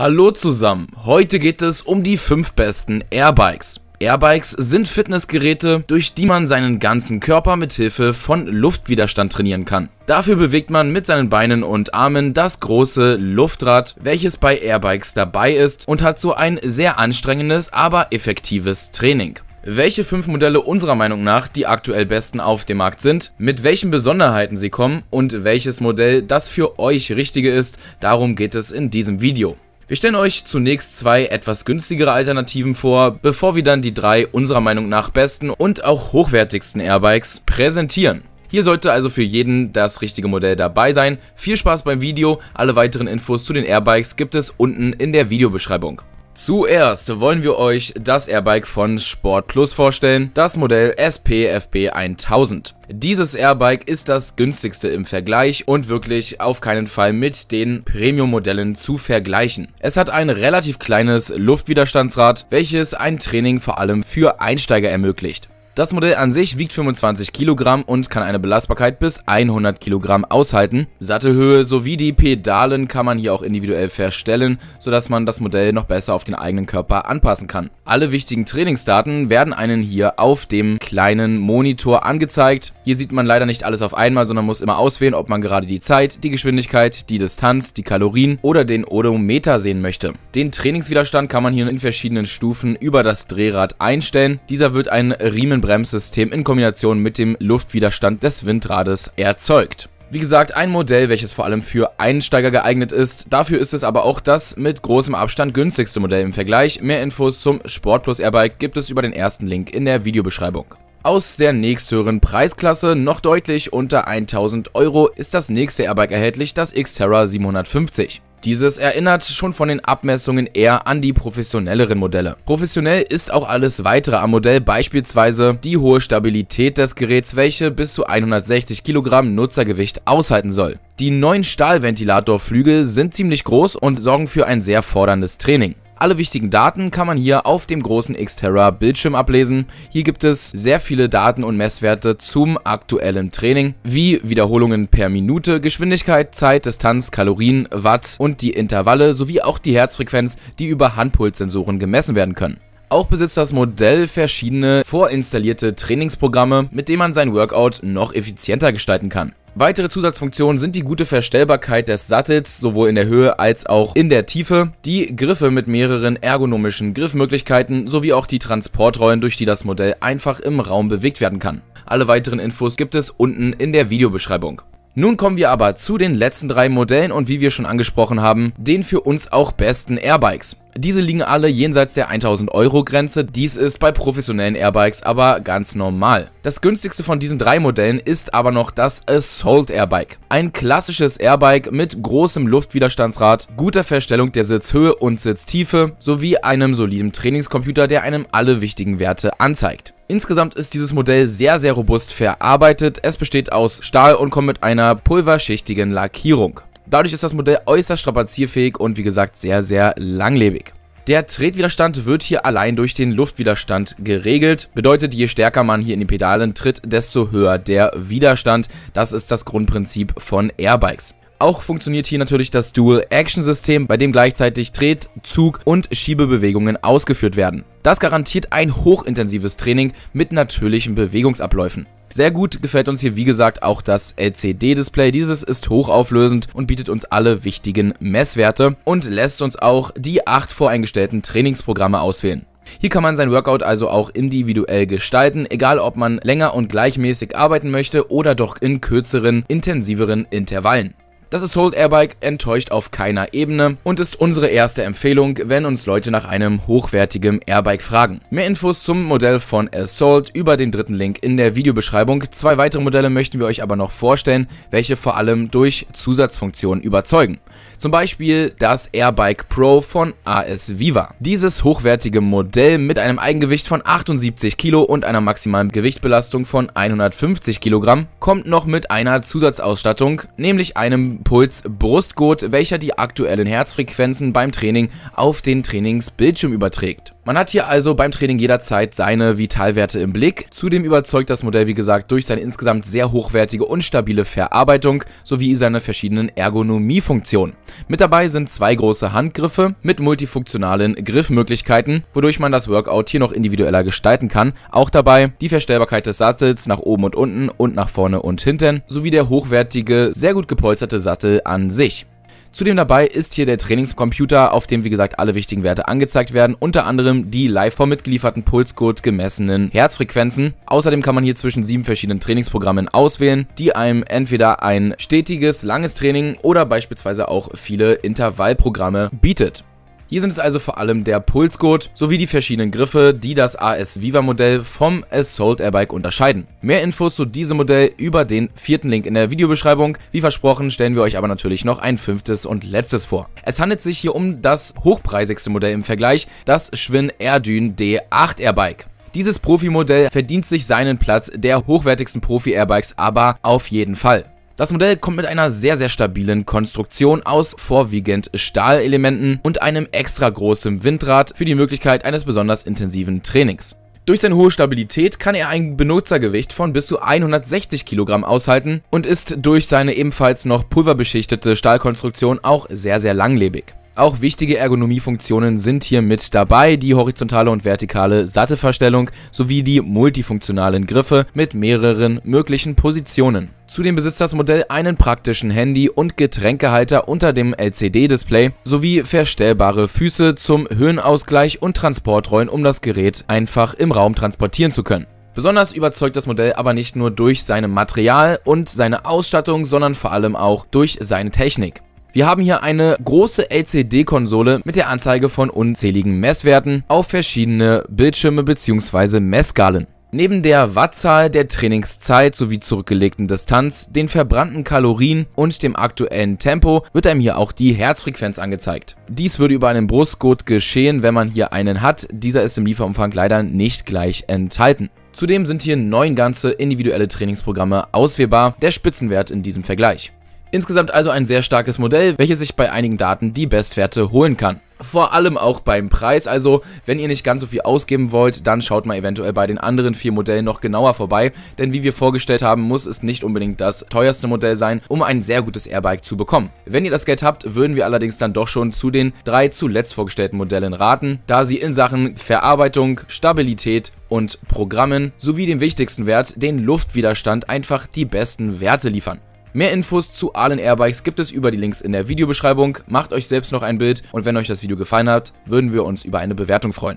Hallo zusammen, heute geht es um die 5 besten Airbikes. Airbikes sind Fitnessgeräte, durch die man seinen ganzen Körper mit Hilfe von Luftwiderstand trainieren kann. Dafür bewegt man mit seinen Beinen und Armen das große Luftrad, welches bei Airbikes dabei ist und hat so ein sehr anstrengendes, aber effektives Training. Welche fünf Modelle unserer Meinung nach die aktuell besten auf dem Markt sind, mit welchen Besonderheiten sie kommen und welches Modell das für euch richtige ist, darum geht es in diesem Video. Wir stellen euch zunächst zwei etwas günstigere Alternativen vor, bevor wir dann die drei unserer Meinung nach besten und auch hochwertigsten Airbikes präsentieren. Hier sollte also für jeden das richtige Modell dabei sein. Viel Spaß beim Video, alle weiteren Infos zu den Airbikes gibt es unten in der Videobeschreibung. Zuerst wollen wir euch das Airbike von Sport Plus vorstellen, das Modell SPFB 1000. Dieses Airbike ist das günstigste im Vergleich und wirklich auf keinen Fall mit den Premium-Modellen zu vergleichen. Es hat ein relativ kleines Luftwiderstandsrad, welches ein Training vor allem für Einsteiger ermöglicht. Das Modell an sich wiegt 25 Kilogramm und kann eine Belastbarkeit bis 100 Kilogramm aushalten. Sattelhöhe sowie die Pedalen kann man hier auch individuell verstellen, sodass man das Modell noch besser auf den eigenen Körper anpassen kann. Alle wichtigen Trainingsdaten werden einen hier auf dem kleinen Monitor angezeigt. Hier sieht man leider nicht alles auf einmal, sondern muss immer auswählen, ob man gerade die Zeit, die Geschwindigkeit, die Distanz, die Kalorien oder den Odometer sehen möchte. Den Trainingswiderstand kann man hier in verschiedenen Stufen über das Drehrad einstellen. Dieser wird ein Riemenbrett Bremssystem in Kombination mit dem Luftwiderstand des Windrades erzeugt. Wie gesagt, ein Modell, welches vor allem für Einsteiger geeignet ist. Dafür ist es aber auch das mit großem Abstand günstigste Modell im Vergleich. Mehr Infos zum Sport Plus Airbike gibt es über den ersten Link in der Videobeschreibung. Aus der nächsthöheren Preisklasse, noch deutlich unter 1000 Euro, ist das nächste Airbike erhältlich, das Xterra 750. Dieses erinnert schon von den Abmessungen eher an die professionelleren Modelle. Professionell ist auch alles weitere am Modell, beispielsweise die hohe Stabilität des Geräts, welche bis zu 160 Kilogramm Nutzergewicht aushalten soll. Die neuen Stahlventilatorflügel sind ziemlich groß und sorgen für ein sehr forderndes Training. Alle wichtigen Daten kann man hier auf dem großen Xterra Bildschirm ablesen. Hier gibt es sehr viele Daten und Messwerte zum aktuellen Training, wie Wiederholungen per Minute, Geschwindigkeit, Zeit, Distanz, Kalorien, Watt und die Intervalle sowie auch die Herzfrequenz, die über Handpulssensoren gemessen werden können. Auch besitzt das Modell verschiedene vorinstallierte Trainingsprogramme, mit denen man sein Workout noch effizienter gestalten kann. Weitere Zusatzfunktionen sind die gute Verstellbarkeit des Sattels, sowohl in der Höhe als auch in der Tiefe, die Griffe mit mehreren ergonomischen Griffmöglichkeiten sowie auch die Transportrollen, durch die das Modell einfach im Raum bewegt werden kann. Alle weiteren Infos gibt es unten in der Videobeschreibung. Nun kommen wir aber zu den letzten drei Modellen und wie wir schon angesprochen haben, den für uns auch besten Airbikes. Diese liegen alle jenseits der 1000 Euro Grenze, dies ist bei professionellen Airbikes aber ganz normal. Das günstigste von diesen drei Modellen ist aber noch das Assault Airbike. Ein klassisches Airbike mit großem Luftwiderstandsrad, guter Verstellung der Sitzhöhe und Sitztiefe, sowie einem soliden Trainingscomputer, der einem alle wichtigen Werte anzeigt. Insgesamt ist dieses Modell sehr, sehr robust verarbeitet. Es besteht aus Stahl und kommt mit einer pulverschichtigen Lackierung. Dadurch ist das Modell äußerst strapazierfähig und wie gesagt sehr, sehr langlebig. Der Tretwiderstand wird hier allein durch den Luftwiderstand geregelt. Bedeutet, je stärker man hier in die Pedalen tritt, desto höher der Widerstand. Das ist das Grundprinzip von Airbikes. Auch funktioniert hier natürlich das Dual-Action-System, bei dem gleichzeitig Tret-, Zug- und Schiebebewegungen ausgeführt werden. Das garantiert ein hochintensives Training mit natürlichen Bewegungsabläufen. Sehr gut gefällt uns hier wie gesagt auch das LCD-Display. Dieses ist hochauflösend und bietet uns alle wichtigen Messwerte und lässt uns auch die acht voreingestellten Trainingsprogramme auswählen. Hier kann man sein Workout also auch individuell gestalten, egal ob man länger und gleichmäßig arbeiten möchte oder doch in kürzeren, intensiveren Intervallen. Das Assault Airbike enttäuscht auf keiner Ebene und ist unsere erste Empfehlung, wenn uns Leute nach einem hochwertigen Airbike fragen. Mehr Infos zum Modell von Assault über den dritten Link in der Videobeschreibung. Zwei weitere Modelle möchten wir euch aber noch vorstellen, welche vor allem durch Zusatzfunktionen überzeugen. Zum Beispiel das Airbike Pro von AS Viva. Dieses hochwertige Modell mit einem Eigengewicht von 78 Kilo und einer maximalen Gewichtbelastung von 150 Kilogramm kommt noch mit einer Zusatzausstattung, nämlich einem Puls Brustgurt, welcher die aktuellen Herzfrequenzen beim Training auf den Trainingsbildschirm überträgt. Man hat hier also beim Training jederzeit seine Vitalwerte im Blick. Zudem überzeugt das Modell, wie gesagt, durch seine insgesamt sehr hochwertige und stabile Verarbeitung sowie seine verschiedenen Ergonomiefunktionen. Mit dabei sind zwei große Handgriffe mit multifunktionalen Griffmöglichkeiten, wodurch man das Workout hier noch individueller gestalten kann. Auch dabei die Verstellbarkeit des Sattels nach oben und unten und nach vorne und hinten sowie der hochwertige, sehr gut gepolsterte Sattel an sich. Zudem dabei ist hier der Trainingscomputer, auf dem wie gesagt alle wichtigen Werte angezeigt werden, unter anderem die live vom mitgelieferten Pulsgurt gemessenen Herzfrequenzen. Außerdem kann man hier zwischen sieben verschiedenen Trainingsprogrammen auswählen, die einem entweder ein stetiges, langes Training oder beispielsweise auch viele Intervallprogramme bietet. Hier sind es also vor allem der Pulsgurt sowie die verschiedenen Griffe, die das AS Viva Modell vom Assault Airbike unterscheiden. Mehr Infos zu diesem Modell über den vierten Link in der Videobeschreibung. Wie versprochen stellen wir euch aber natürlich noch ein fünftes und letztes vor. Es handelt sich hier um das hochpreisigste Modell im Vergleich, das Schwinn Erdün D8 Airbike. Dieses Profi-Modell verdient sich seinen Platz der hochwertigsten Profi-Airbikes aber auf jeden Fall. Das Modell kommt mit einer sehr, sehr stabilen Konstruktion aus vorwiegend Stahlelementen und einem extra großen Windrad für die Möglichkeit eines besonders intensiven Trainings. Durch seine hohe Stabilität kann er ein Benutzergewicht von bis zu 160 Kilogramm aushalten und ist durch seine ebenfalls noch pulverbeschichtete Stahlkonstruktion auch sehr, sehr langlebig. Auch wichtige Ergonomiefunktionen sind hier mit dabei, die horizontale und vertikale Sattelverstellung sowie die multifunktionalen Griffe mit mehreren möglichen Positionen. Zudem besitzt das Modell einen praktischen Handy- und Getränkehalter unter dem LCD-Display sowie verstellbare Füße zum Höhenausgleich und Transportrollen, um das Gerät einfach im Raum transportieren zu können. Besonders überzeugt das Modell aber nicht nur durch sein Material und seine Ausstattung, sondern vor allem auch durch seine Technik. Wir haben hier eine große LCD-Konsole mit der Anzeige von unzähligen Messwerten auf verschiedene Bildschirme bzw. Messskalen. Neben der Wattzahl, der Trainingszeit sowie zurückgelegten Distanz, den verbrannten Kalorien und dem aktuellen Tempo wird einem hier auch die Herzfrequenz angezeigt. Dies würde über einen Brustgurt geschehen, wenn man hier einen hat, dieser ist im Lieferumfang leider nicht gleich enthalten. Zudem sind hier neun ganze individuelle Trainingsprogramme auswählbar, der Spitzenwert in diesem Vergleich. Insgesamt also ein sehr starkes Modell, welches sich bei einigen Daten die Bestwerte holen kann. Vor allem auch beim Preis, also wenn ihr nicht ganz so viel ausgeben wollt, dann schaut mal eventuell bei den anderen vier Modellen noch genauer vorbei, denn wie wir vorgestellt haben, muss es nicht unbedingt das teuerste Modell sein, um ein sehr gutes Airbike zu bekommen. Wenn ihr das Geld habt, würden wir allerdings dann doch schon zu den drei zuletzt vorgestellten Modellen raten, da sie in Sachen Verarbeitung, Stabilität und Programmen sowie dem wichtigsten Wert, den Luftwiderstand, einfach die besten Werte liefern. Mehr Infos zu Allen Airbikes gibt es über die Links in der Videobeschreibung. Macht euch selbst noch ein Bild und wenn euch das Video gefallen hat, würden wir uns über eine Bewertung freuen.